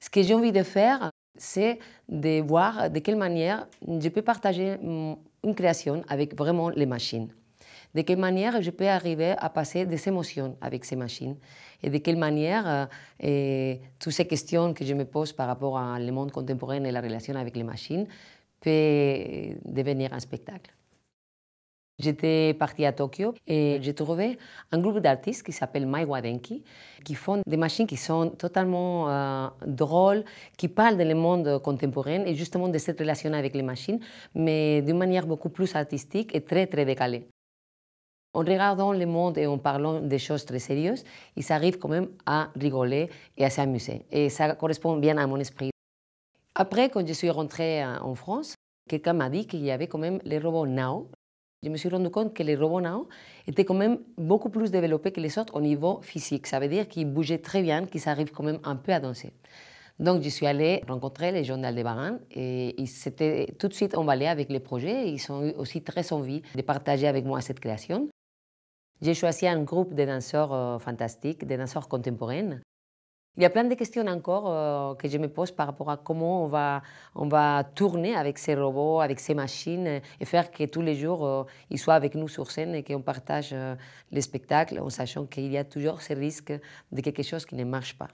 Ce que j'ai envie de faire, c'est de voir de quelle manière je peux partager une création avec vraiment les machines. De quelle manière je peux arriver à passer des émotions avec ces machines et de quelle manière euh, toutes ces questions que je me pose par rapport au monde contemporain et la relation avec les machines peuvent devenir un spectacle. J'étais partie à Tokyo et j'ai trouvé un groupe d'artistes qui s'appelle Mai Wadenki, qui font des machines qui sont totalement euh, drôles, qui parlent du monde contemporain et justement de cette relation avec les machines, mais d'une manière beaucoup plus artistique et très très décalée. En regardant le monde et en parlant des choses très sérieuses, ils arrivent quand même à rigoler et à s'amuser. Et ça correspond bien à mon esprit. Après, quand je suis rentrée euh, en France, quelqu'un m'a dit qu'il y avait quand même les robots Nao, je me suis rendu compte que les robots étaient quand même beaucoup plus développés que les autres au niveau physique. Ça veut dire qu'ils bougeaient très bien, qu'ils arrivent quand même un peu à danser. Donc, je suis allée rencontrer les gens d'Aldebaran et ils s'étaient tout de suite emballés avec les projets. Ils ont eu aussi très envie de partager avec moi cette création. J'ai choisi un groupe de danseurs euh, fantastiques, des danseurs contemporains, il y a plein de questions encore euh, que je me pose par rapport à comment on va, on va tourner avec ces robots, avec ces machines, et faire que tous les jours, euh, ils soient avec nous sur scène et qu'on partage le euh, les spectacles en sachant qu'il y a toujours ce risque de quelque chose qui ne marche pas.